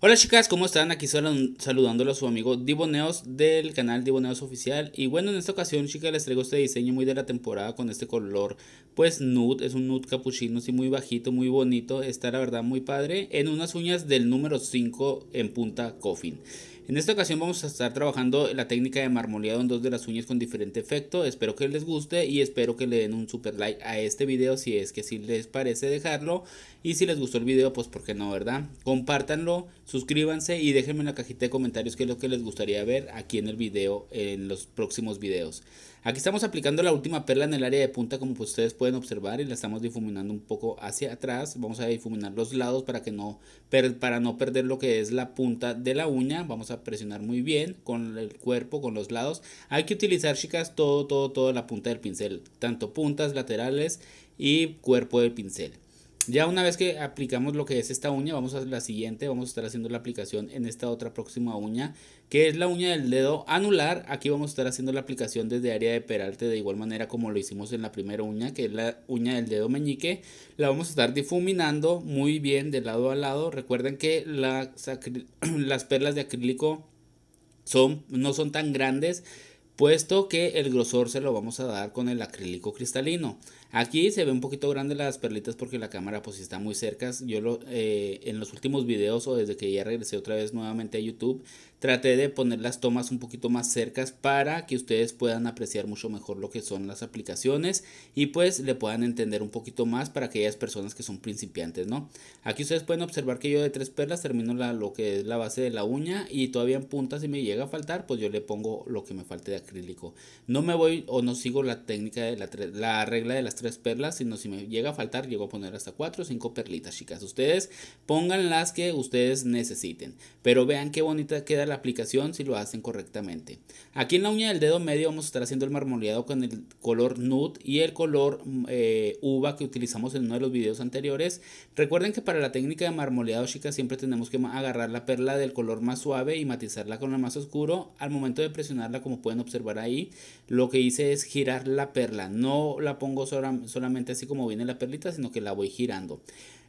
Hola chicas, ¿cómo están? Aquí saludándolo a su amigo Diboneos del canal Diboneos Oficial. Y bueno, en esta ocasión chicas les traigo este diseño muy de la temporada con este color pues nude, es un nude capuchino, así muy bajito, muy bonito, está la verdad muy padre, en unas uñas del número 5 en punta coffin. En esta ocasión vamos a estar trabajando la técnica de marmoleado en dos de las uñas con diferente efecto. Espero que les guste y espero que le den un super like a este video si es que si les parece dejarlo. Y si les gustó el video, pues por qué no, ¿verdad? Compártanlo, suscríbanse y déjenme en la cajita de comentarios qué es lo que les gustaría ver aquí en el video, en los próximos videos. Aquí estamos aplicando la última perla en el área de punta como pues ustedes pueden observar y la estamos difuminando un poco hacia atrás. Vamos a difuminar los lados para, que no, para no perder lo que es la punta de la uña. Vamos a presionar muy bien con el cuerpo, con los lados. Hay que utilizar chicas todo, todo, toda la punta del pincel. Tanto puntas, laterales y cuerpo del pincel. Ya una vez que aplicamos lo que es esta uña, vamos a la siguiente, vamos a estar haciendo la aplicación en esta otra próxima uña, que es la uña del dedo anular. Aquí vamos a estar haciendo la aplicación desde área de peralte de igual manera como lo hicimos en la primera uña, que es la uña del dedo meñique. La vamos a estar difuminando muy bien de lado a lado. Recuerden que las, las perlas de acrílico son, no son tan grandes puesto que el grosor se lo vamos a dar con el acrílico cristalino. Aquí se ve un poquito grande las perlitas porque la cámara pues está muy cerca. Yo lo, eh, en los últimos videos o desde que ya regresé otra vez nuevamente a YouTube, traté de poner las tomas un poquito más cercas para que ustedes puedan apreciar mucho mejor lo que son las aplicaciones y pues le puedan entender un poquito más para aquellas personas que son principiantes, ¿no? Aquí ustedes pueden observar que yo de tres perlas termino la, lo que es la base de la uña y todavía en punta si me llega a faltar pues yo le pongo lo que me falte de acrílico. No me voy o no sigo la técnica de la, regla de las tres perlas, sino si me llega a faltar, llego a poner hasta cuatro o cinco perlitas, chicas. Ustedes pongan las que ustedes necesiten, pero vean qué bonita queda la aplicación si lo hacen correctamente. Aquí en la uña del dedo medio vamos a estar haciendo el marmoleado con el color nude y el color eh, uva que utilizamos en uno de los videos anteriores. Recuerden que para la técnica de marmoleado, chicas, siempre tenemos que agarrar la perla del color más suave y matizarla con el más oscuro al momento de presionarla, como pueden observar ahí, lo que hice es girar la perla. No la pongo solamente así como viene la perlita, sino que la voy girando.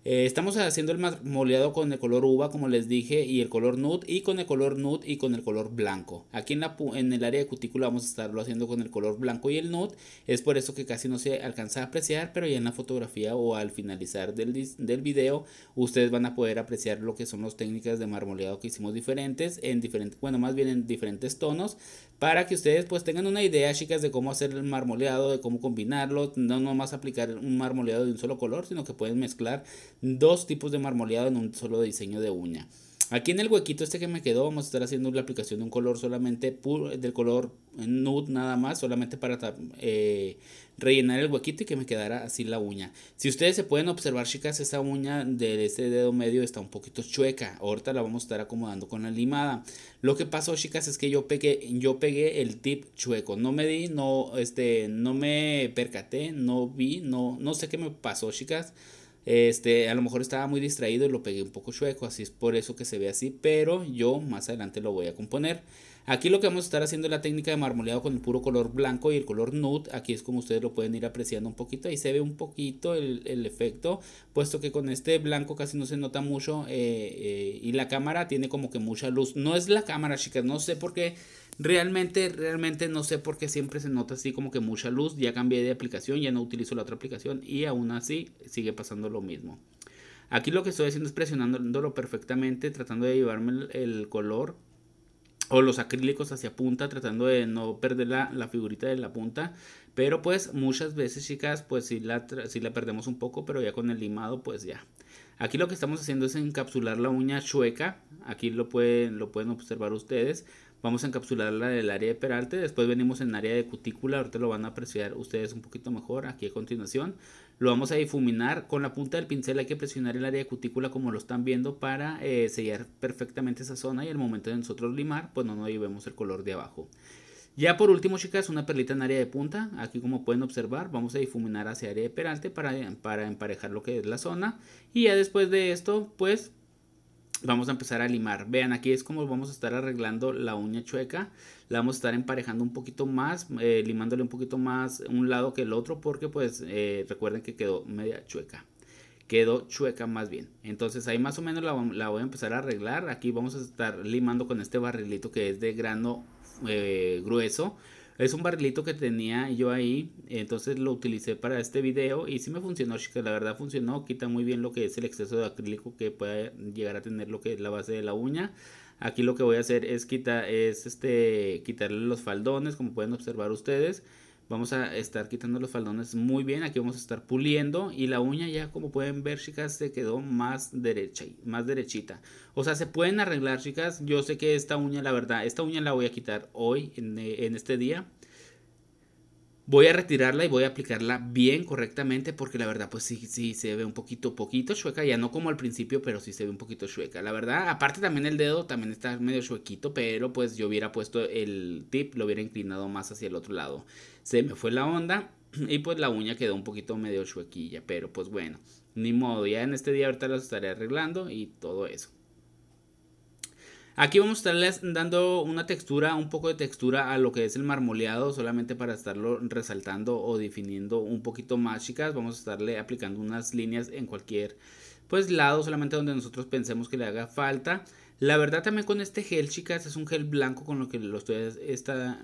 Eh, estamos haciendo el marmoleado con el color uva, como les dije, y el color nude, y con el color nude y con el color blanco. Aquí en, la, en el área de cutícula vamos a estarlo haciendo con el color blanco y el nude. Es por eso que casi no se alcanza a apreciar, pero ya en la fotografía o al finalizar del, del video, ustedes van a poder apreciar lo que son las técnicas de marmoleado que hicimos diferentes, en diferentes, bueno, más bien en diferentes tonos, para que ustedes pues tengan una idea, chicas, de cómo hacer el marmoleado, de cómo combinarlo, no nomás aplicar un marmoleado de un solo color, sino que pueden mezclar dos tipos de marmoleado en un solo diseño de uña. Aquí en el huequito este que me quedó vamos a estar haciendo la aplicación de un color solamente puro, del color nude nada más, solamente para eh, rellenar el huequito y que me quedara así la uña. Si ustedes se pueden observar chicas, esta uña de este dedo medio está un poquito chueca, ahorita la vamos a estar acomodando con la limada. Lo que pasó chicas es que yo pegué, yo pegué el tip chueco, no me di, no, este, no me percaté, no vi, no, no sé qué me pasó chicas. Este, a lo mejor estaba muy distraído y lo pegué un poco chueco, así es por eso que se ve así, pero yo más adelante lo voy a componer. Aquí lo que vamos a estar haciendo es la técnica de marmoleado con el puro color blanco y el color nude. Aquí es como ustedes lo pueden ir apreciando un poquito. Ahí se ve un poquito el, efecto, puesto que con este blanco casi no se nota mucho eh, eh, y la cámara tiene como que mucha luz. No es la cámara, chicas, no sé por qué Realmente, realmente no sé por qué siempre se nota así como que mucha luz. Ya cambié de aplicación, ya no utilizo la otra aplicación y aún así sigue pasando lo mismo. Aquí lo que estoy haciendo es presionándolo perfectamente, tratando de llevarme el, color o los acrílicos hacia punta, tratando de no perder la, la, figurita de la punta. Pero pues muchas veces, chicas, pues la, si la perdemos un poco, pero ya con el limado, pues ya. Aquí lo que estamos haciendo es encapsular la uña chueca. Aquí lo pueden, observar ustedes. Vamos a encapsularla del área de peralte. Después venimos en área de cutícula. Ahorita lo van a apreciar ustedes un poquito mejor aquí a continuación. Lo vamos a difuminar. Con la punta del pincel hay que presionar el área de cutícula como lo están viendo para eh, sellar perfectamente esa zona. Y el momento de nosotros limar, pues no nos llevemos el color de abajo. Ya por último, chicas, una perlita en área de punta. Aquí como pueden observar, vamos a difuminar hacia área de peralte para, para emparejar lo que es la zona. Y ya después de esto, pues vamos a empezar a limar. Vean, aquí es como vamos a estar arreglando la uña chueca. La vamos a estar emparejando un poquito más, eh, limándole un poquito más un lado que el otro, porque pues eh, recuerden que quedó media chueca. Quedó chueca más bien. Entonces ahí más o menos la, la voy a empezar a arreglar. Aquí vamos a estar limando con este barrilito que es de grano eh, grueso. Es un barrilito que tenía yo ahí, entonces lo utilicé para este video y si me funcionó, chicas, la verdad funcionó, quita muy bien lo que es el exceso de acrílico que pueda llegar a tener lo que es la base de la uña. Aquí lo que voy a hacer es, quitar, es este, quitarle los faldones, como pueden observar ustedes. Vamos a estar quitando los faldones muy bien. Aquí vamos a estar puliendo. Y la uña ya como pueden ver chicas se quedó más derecha. Más derechita. O sea se pueden arreglar chicas. Yo sé que esta uña la verdad. Esta uña la voy a quitar hoy en, eh, en este día voy a retirarla y voy a aplicarla bien, correctamente, porque la verdad, pues sí, sí, se ve un poquito, poquito chueca, ya no como al principio, pero sí se ve un poquito chueca. La verdad, aparte también el dedo también está medio chuequito, pero pues yo hubiera puesto el tip, lo hubiera inclinado más hacia el otro lado. Se me fue la onda y pues la uña quedó un poquito medio chuequilla, pero pues bueno, ni modo, ya en este día ahorita las estaré arreglando y todo eso. Aquí vamos a estarles dando una textura, un poco de textura a lo que es el marmoleado, solamente para estarlo resaltando o definiendo un poquito más, chicas. Vamos a estarle aplicando unas líneas en cualquier pues lado, solamente donde nosotros pensemos que le haga falta. La verdad también con este gel, chicas, es un gel blanco con lo que lo, estoy,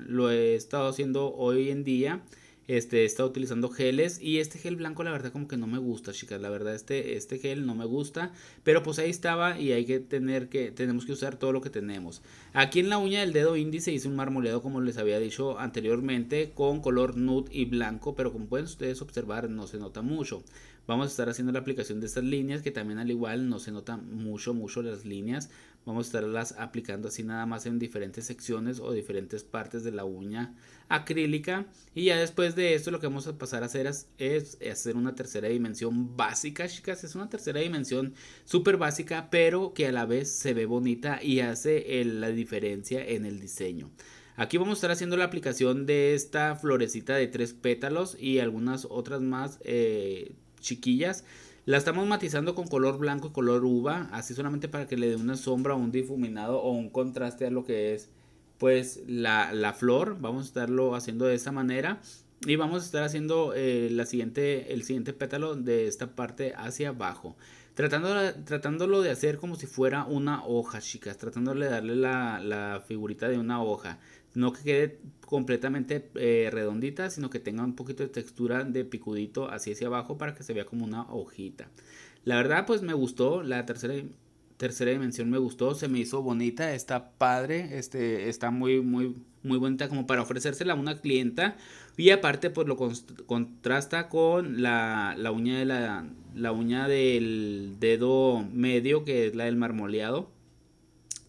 lo he estado haciendo hoy en día. Este, he estado utilizando geles y este gel blanco la verdad como que no me gusta, chicas. La verdad este, este gel no me gusta, pero pues ahí estaba y hay que tener que, tenemos que usar todo lo que tenemos. Aquí en la uña del dedo índice hice un marmoleado como les había dicho anteriormente con color nude y blanco, pero como pueden ustedes observar no se nota mucho. Vamos a estar haciendo la aplicación de estas líneas que también al igual no se nota mucho, mucho las líneas Vamos a estarlas aplicando así nada más en diferentes secciones o diferentes partes de la uña acrílica. Y ya después de esto lo que vamos a pasar a hacer es, hacer una tercera dimensión básica, chicas. Es una tercera dimensión súper básica, pero que a la vez se ve bonita y hace la diferencia en el diseño. Aquí vamos a estar haciendo la aplicación de esta florecita de tres pétalos y algunas otras más eh, chiquillas la estamos matizando con color blanco y color uva, así solamente para que le dé una sombra, un difuminado o un contraste a lo que es pues la, flor. Vamos a estarlo haciendo de esta manera y vamos a estar haciendo eh, la siguiente, el siguiente pétalo de esta parte hacia abajo. Tratándolo, tratándolo de hacer como si fuera una hoja, chicas. Tratándole de darle la, la figurita de una hoja no que quede completamente eh, redondita, sino que tenga un poquito de textura de picudito así hacia abajo para que se vea como una hojita. La verdad, pues me gustó la tercera tercera dimensión me gustó, se me hizo bonita, está padre, este, está muy, muy, muy bonita como para ofrecérsela a una clienta. Y aparte, pues lo contrasta con la, uña de la, la uña del dedo medio, que es la del marmoleado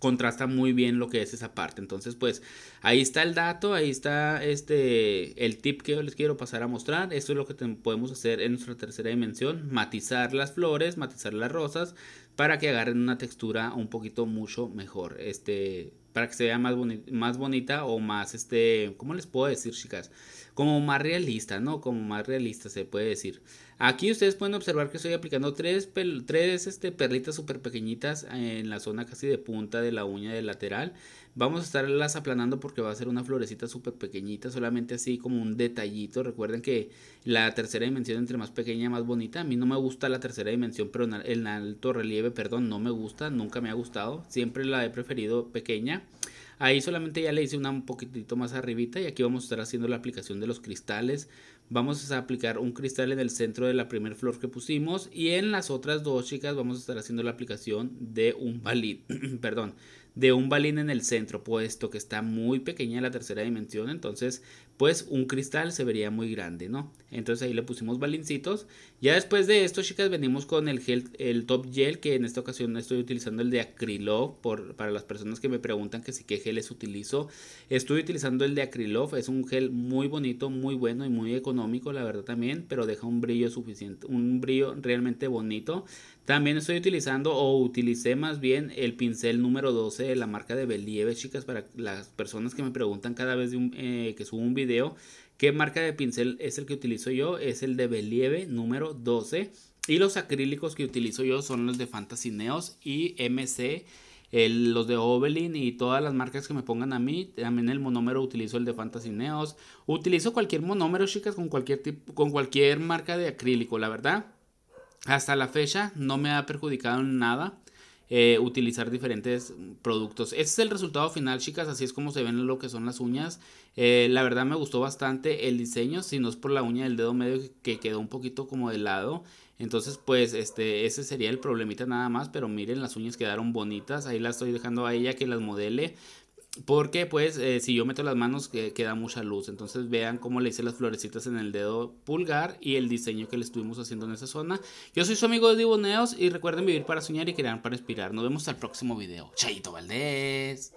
contrasta muy bien lo que es esa parte. Entonces, pues ahí está el dato, ahí está este el tip que les quiero pasar a mostrar. Esto es lo que podemos hacer en nuestra tercera dimensión, matizar las flores, matizar las rosas para que agarren una textura un poquito mucho mejor. Este para que se vea más, bonita o más, este, ¿cómo les puedo decir, chicas? Como más realista, ¿no? Como más realista se puede decir. Aquí ustedes pueden observar que estoy aplicando tres, tres este, perlitas súper pequeñitas en la zona casi de punta de la uña del lateral. Vamos a estarlas aplanando porque va a ser una florecita súper pequeñita, solamente así como un detallito. Recuerden que la tercera dimensión entre más pequeña más bonita. A mí no me gusta la tercera dimensión, pero en alto relieve, perdón, no me gusta, nunca me ha gustado. Siempre la he preferido pequeña. Ahí solamente ya le hice una un poquitito más arribita y aquí vamos a estar haciendo la aplicación de los cristales. Vamos a aplicar un cristal en el centro de la primer flor que pusimos y en las otras dos chicas vamos a estar haciendo la aplicación de un valid. perdón, de un balín en el centro, puesto que está muy pequeña la tercera dimensión, entonces pues un cristal se vería muy grande, ¿no? Entonces ahí le pusimos balincitos. Ya después de esto, chicas, venimos con el, gel, el top gel, que en esta ocasión estoy utilizando el de acrilov, por, para las personas que me preguntan que sí qué geles utilizo. Estoy utilizando el de acrilov, es un gel muy bonito, muy bueno y muy económico, la verdad también, pero deja un brillo suficiente, un brillo realmente bonito. También estoy utilizando o utilicé más bien el pincel número 12 de la marca de Believe, chicas, para las personas que me preguntan cada vez eh, que subo un video qué marca de pincel es el que utilizo yo, es el de Believe número 12 y los acrílicos que utilizo yo son los de Fantasy Neos y MC. los de Obelin y todas las marcas que me pongan a mí. También el monómero utilizo el de Fantasy Neos. Utilizo cualquier monómero, chicas, con cualquier, tipo, con cualquier marca de acrílico, la verdad. Hasta la fecha no me ha perjudicado en nada eh, utilizar diferentes productos. Este es el resultado final, chicas. Así es como se ven lo que son las uñas. Eh, la verdad me gustó bastante el diseño, si no es por la uña del dedo medio que quedó un poquito como de lado. Entonces, pues, este, ese sería el problemita nada más. Pero miren, las uñas quedaron bonitas. Ahí las estoy dejando a ella que las modele. Porque pues eh, si yo meto las manos queda mucha luz. Entonces vean cómo le hice las florecitas en el dedo pulgar y el diseño que le estuvimos haciendo en esa zona. Yo soy su amigo de Diboneos y recuerden vivir para soñar y crear para inspirar. Nos vemos al próximo video. Chaito Valdés.